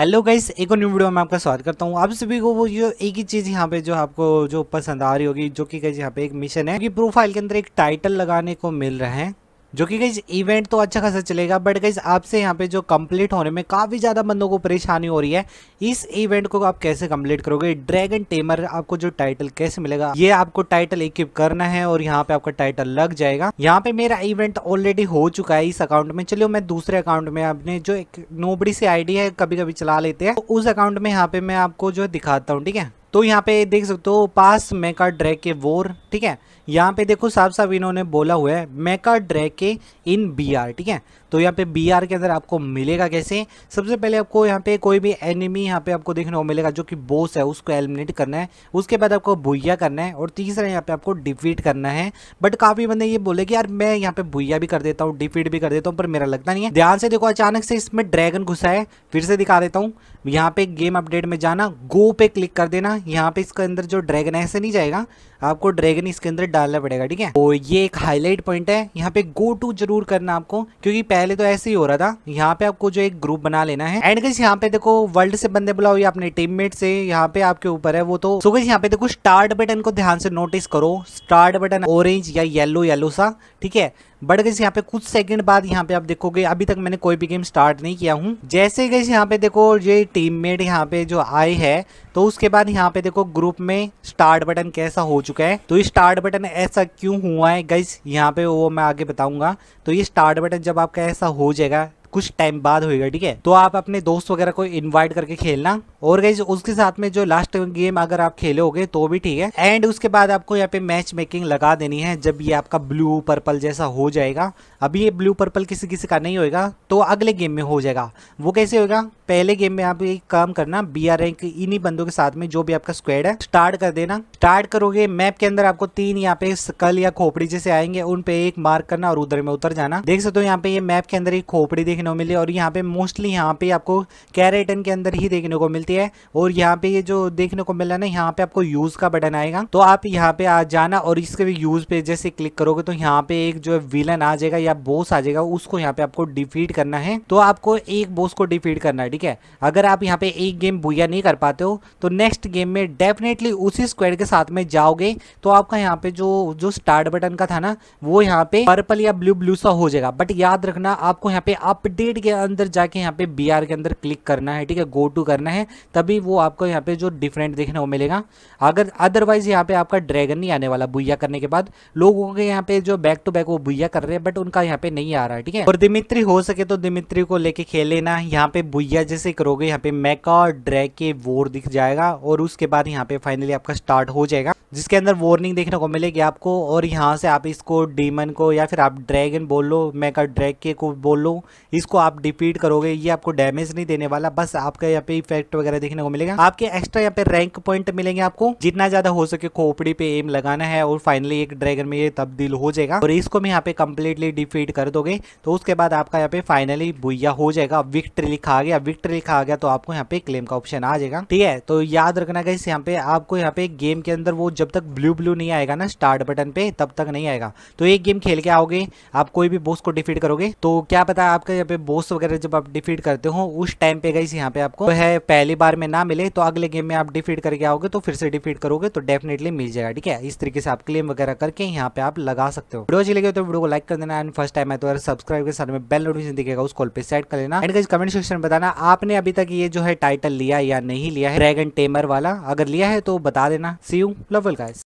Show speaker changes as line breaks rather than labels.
hello guys एक और new video में आपका स्वागत करता हूँ आप सभी को वो जो एक ही चीज़ यहाँ पे जो आपको जो पसंद आ रही होगी जो कि गाइस यहाँ पे एक मिशन है कि प्रोफाइल के अंदर एक टाइटल लगाने को मिल रहा है जो कि गई इवेंट तो अच्छा खासा चलेगा बट गई आपसे यहाँ पे जो कंप्लीट होने में काफ़ी ज़्यादा बंदों को परेशानी हो रही है इस इवेंट को आप कैसे कंप्लीट करोगे ड्रैगन टेमर आपको जो टाइटल कैसे मिलेगा ये आपको टाइटल इक्विप करना है और यहाँ पे आपका टाइटल लग जाएगा यहाँ पे मेरा इवेंट ऑलरेडी हो चुका है इस अकाउंट में चलियो मैं दूसरे अकाउंट में आपने जो एक नोबड़ी से आईडी है कभी कभी चला लेते हैं तो उस अकाउंट में यहाँ पे मैं आपको जो दिखाता हूँ ठीक है तो यहाँ पे देख सकते हो पास मेका ड्रैक के वोर ठीक है यहाँ पे देखो साफ साफ इन्होंने बोला हुआ है मेका ड्रैक के इन बी आर ठीक है तो यहाँ पे बी आर के अंदर आपको मिलेगा कैसे सबसे पहले आपको यहाँ पे कोई भी एनिमी यहाँ पे आपको देखने को मिलेगा जो कि बोस है उसको एलिमिनेट करना है उसके बाद आपको भुइया करना है और तीसरा यहाँ पे आपको डिफीट करना है बट काफ़ी बंदे ये बोले कि यार मैं यहाँ पे भुइया भी कर देता हूँ डिफीट भी कर देता हूँ पर मेरा लगता नहीं है ध्यान से देखो अचानक से इसमें ड्रैगन घुसा है फिर से दिखा देता हूँ यहाँ पे गेम अपडेट में जाना गो पे क्लिक कर देना यहाँ पे इसके अंदर जो ड्रैगन ऐसे नहीं जाएगा आपको ड्रैगन इसके अंदर डालना पड़ेगा ठीक है और तो ये एक हाईलाइट पॉइंट है यहाँ पे गो टू जरूर करना आपको क्योंकि पहले तो ऐसे ही हो रहा था यहाँ पे आपको जो एक ग्रुप बना लेना है एंड कैसे यहाँ पे देखो वर्ल्ड से बंदे बुलाओ या अपने टीम से यहाँ पे आपके ऊपर है वो तो सो यहाँ पे देखो स्टार्ट बटन को ध्यान से नोटिस करो स्टार्ट बटन ऑरेंज या येलो येलो सा ठीक है बट गई यहाँ पे कुछ सेकंड बाद यहाँ पे आप देखोगे अभी तक मैंने कोई भी गेम स्टार्ट नहीं किया हूँ जैसे गई यहाँ पे देखो ये टीम मेट यहाँ पे जो आए है तो उसके बाद यहाँ पे देखो ग्रुप में स्टार्ट बटन कैसा हो चुका है तो ये स्टार्ट बटन ऐसा क्यों हुआ है गई यहाँ पे वो मैं आगे बताऊंगा तो ये स्टार्ट बटन जब आपका ऐसा हो जाएगा कुछ टाइम बाद होएगा ठीक है तो आप अपने दोस्त वगैरह को इन्वाइट करके खेलना और गई उसके साथ में जो लास्ट गेम अगर आप खेलोगे तो भी ठीक है एंड उसके बाद आपको यहाँ पे मैच मेकिंग लगा देनी है जब ये आपका ब्लू पर्पल जैसा हो जाएगा अभी ये ब्लू पर्पल किसी किसी का नहीं होएगा तो अगले गेम में हो जाएगा वो कैसे होगा पहले गेम में आप एक काम करना बी आर रैंक इन्हीं बंदों के साथ में जो भी आपका स्क्वाड है स्टार्ट कर देना स्टार्ट करोगे मैप के अंदर आपको तीन यहाँ पे स्कल या खोपड़ी जैसे आएंगे उन पे एक मार्क करना और उधर में उतर जाना देख सकते हो यहाँ पे ये मैप के अंदर एक खोपड़ी देखने देखने को मिली और यहाँ पे मोस्टली यहाँ पे आपको कैरेटन के अंदर ही देखने को मिलती है और यहाँ पे ये जो देखने को मिला ना यहाँ पे आपको यूज़ का बटन आएगा तो आप यहाँ पे आ जाना और इसके भी यूज़ पे जैसे क्लिक करोगे तो यहाँ पे एक जो विलन आ जाएगा या बोस आ जाएगा उसको यहाँ पे आपको डिफीट करना है तो आपको एक बोस को डिफीट करना है ठीक है अगर आप यहाँ पे एक गेम भूया नहीं कर पाते हो तो नेक्स्ट गेम में डेफिनेटली उसी स्क्वाड के साथ में जाओगे तो आपका यहाँ पे जो जो स्टार्ट बटन का था ना वो यहाँ पे पर्पल या ब्लू ब्लू सा हो जाएगा बट याद रखना आपको यहाँ पे अप डेट के अंदर जाके यहाँ पे बी के अंदर क्लिक करना है ठीक है गो टू करना है तभी वो आपको यहाँ पे जो डिफरेंट देखने को मिलेगा अगर अदरवाइज यहाँ पे आपका ड्रैगन नहीं आने वाला बुइया करने के बाद लोगों के यहाँ पे जो बैक टू बैक वो बुइया कर रहे हैं बट उनका यहाँ पे नहीं आ रहा है ठीक है और दिमित्री हो सके तो दिमित्री को लेके खेल लेना यहाँ पे बुइया जैसे करोगे यहाँ पे मैका और ड्रैग के वोर दिख जाएगा और उसके बाद यहाँ पे फाइनली आपका स्टार्ट हो जाएगा जिसके अंदर वार्निंग देखने को मिलेगी आपको और यहाँ से आप इसको डीमन को या फिर आप ड्रैगन बोल लो मैका ड्रैग के को बोल लो इसको आप डिपीट करोगे ये आपको डैमेज नहीं देने वाला बस आपका यहाँ पे इफेक्ट वगैरह देखने को मिलेगा आपके एक्स्ट्रा यहाँ पे रैंक पॉइंट मिलेंगे आपको जितना ज्यादा हो सके खोपड़ी पे एम लगाना है और फाइनली एक ड्रैगन में ये तब्दील हो जाएगा और इसको भी यहाँ पे कम्प्लीटली डिफीट कर दोगे तो उसके बाद आपका यहाँ पे फाइनली भुया हो जाएगा विक्ट्री लिखा आ गया विक्ट्री लिखा आ गया तो आपको यहाँ पे क्लेम का ऑप्शन आ जाएगा ठीक है तो याद रखना गाइस यहाँ पे आपको यहाँ पे गेम के अंदर वो जब तक ब्लू ब्लू नहीं आएगा ना स्टार्ट बटन पे तब तक नहीं आएगा तो एक गेम खेल के आओगे आप कोई भी बॉस को डिफीट करोगे तो क्या पता आपका जगह पे बोस वगैरह जब आप डिफीट करते हो उस टाइम पे गई यहाँ पे आपको है पहली बार में ना मिले तो अगले गेम में आप डिफीट करके आओगे तो फिर से डिफीट करोगे तो डेफिनेटली मिल जाएगा ठीक है इस तरीके से आप क्लेम वगैरह करके यहाँ पे आप लगा सकते हो वीडियो अच्छी लगे तो वीडियो को लाइक कर देना एंड फर्स्ट टाइम है तो सब्सक्राइब के साथ में बेल नोटिफिकेशन दिखेगा उस कॉल पे सेट कर लेना एंड कमेंट सेक्शन में बताना आपने अभी तक ये जो है टाइटल लिया या नहीं लिया है ड्रैगन टेमर वाला अगर लिया है तो बता देना सी यू लवल गाइस